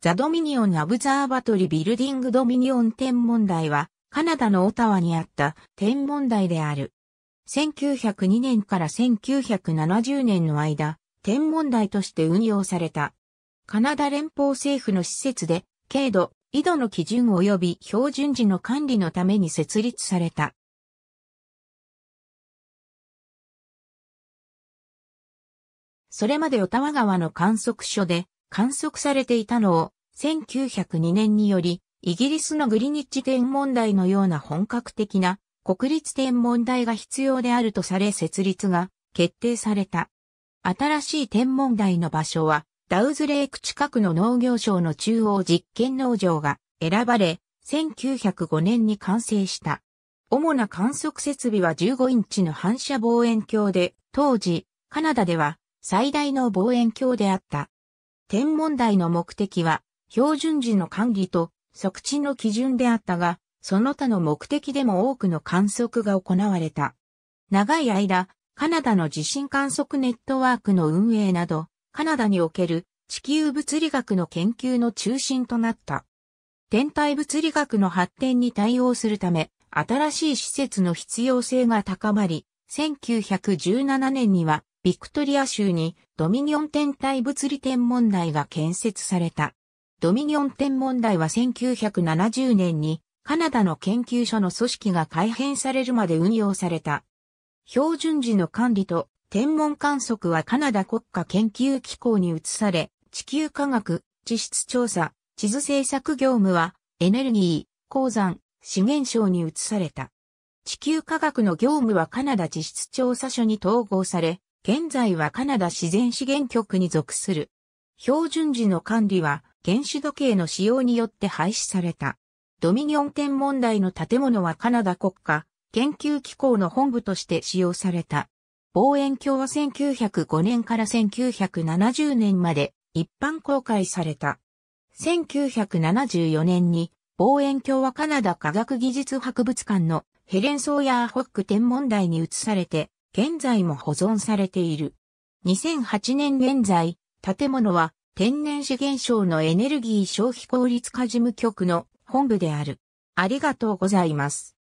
ザ・ドミニオン・アブザーバトリ・ビルディング・ドミニオン天文台は、カナダのオタワにあった天文台である。1902年から1970年の間、天文台として運用された。カナダ連邦政府の施設で、軽度、緯度の基準及び標準時の管理のために設立された。それまでオタワ川の観測所で、観測されていたのを、1902年により、イギリスのグリニッジ天文台のような本格的な国立天文台が必要であるとされ設立が決定された。新しい天文台の場所は、ダウズレーク近くの農業省の中央実験農場が選ばれ、1905年に完成した。主な観測設備は15インチの反射望遠鏡で、当時、カナダでは最大の望遠鏡であった。天文台の目的は、標準時の管理と測地の基準であったが、その他の目的でも多くの観測が行われた。長い間、カナダの地震観測ネットワークの運営など、カナダにおける地球物理学の研究の中心となった。天体物理学の発展に対応するため、新しい施設の必要性が高まり、1917年にはビクトリア州にドミニオン天体物理天文台が建設された。ドミニオン天文台は1970年にカナダの研究所の組織が改変されるまで運用された。標準時の管理と天文観測はカナダ国家研究機構に移され、地球科学、地質調査、地図制作業務はエネルギー、鉱山、資源省に移された。地球科学の業務はカナダ地質調査所に統合され、現在はカナダ自然資源局に属する。標準時の管理は原子時計の使用によって廃止された。ドミニオン天文台の建物はカナダ国家研究機構の本部として使用された。望遠鏡は1905年から1970年まで一般公開された。1974年に望遠鏡はカナダ科学技術博物館のヘレン・ソーヤーホック天文台に移されて現在も保存されている。2008年現在、建物は天然資源省のエネルギー消費効率化事務局の本部である。ありがとうございます。